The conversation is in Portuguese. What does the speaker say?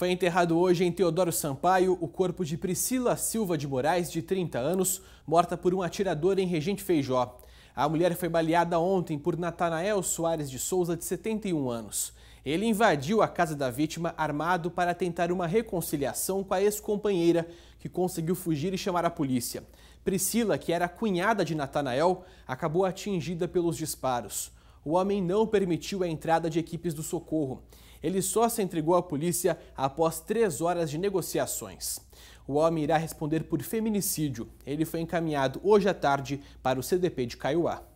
Foi enterrado hoje em Teodoro Sampaio o corpo de Priscila Silva de Moraes, de 30 anos, morta por um atirador em Regente Feijó. A mulher foi baleada ontem por Natanael Soares de Souza, de 71 anos. Ele invadiu a casa da vítima armado para tentar uma reconciliação com a ex-companheira, que conseguiu fugir e chamar a polícia. Priscila, que era cunhada de Natanael, acabou atingida pelos disparos o homem não permitiu a entrada de equipes do socorro. Ele só se entregou à polícia após três horas de negociações. O homem irá responder por feminicídio. Ele foi encaminhado hoje à tarde para o CDP de Caiuá.